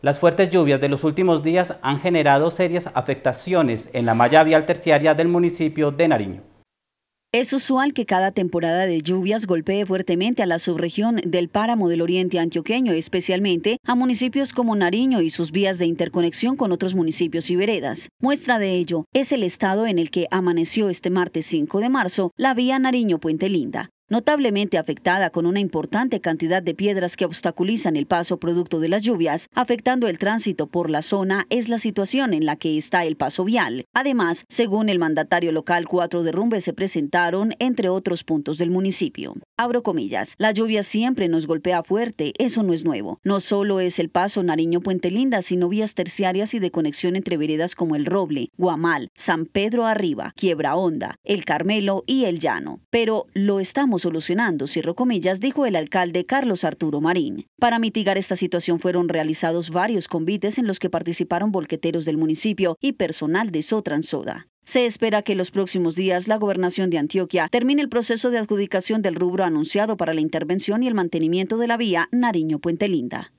Las fuertes lluvias de los últimos días han generado serias afectaciones en la malla vial terciaria del municipio de Nariño. Es usual que cada temporada de lluvias golpee fuertemente a la subregión del páramo del oriente antioqueño, especialmente a municipios como Nariño y sus vías de interconexión con otros municipios y veredas. Muestra de ello es el estado en el que amaneció este martes 5 de marzo la vía Nariño-Puente Linda notablemente afectada con una importante cantidad de piedras que obstaculizan el paso producto de las lluvias, afectando el tránsito por la zona es la situación en la que está el paso vial. Además, según el mandatario local, cuatro derrumbes se presentaron entre otros puntos del municipio. Abro comillas. La lluvia siempre nos golpea fuerte, eso no es nuevo. No solo es el paso Nariño-Puente Linda, sino vías terciarias y de conexión entre veredas como El Roble, Guamal, San Pedro Arriba, Quiebra Honda, El Carmelo y El Llano. Pero lo estamos solucionando, cierro comillas, dijo el alcalde Carlos Arturo Marín. Para mitigar esta situación fueron realizados varios convites en los que participaron volqueteros del municipio y personal de Soda. Se espera que los próximos días la gobernación de Antioquia termine el proceso de adjudicación del rubro anunciado para la intervención y el mantenimiento de la vía Nariño-Puente Linda.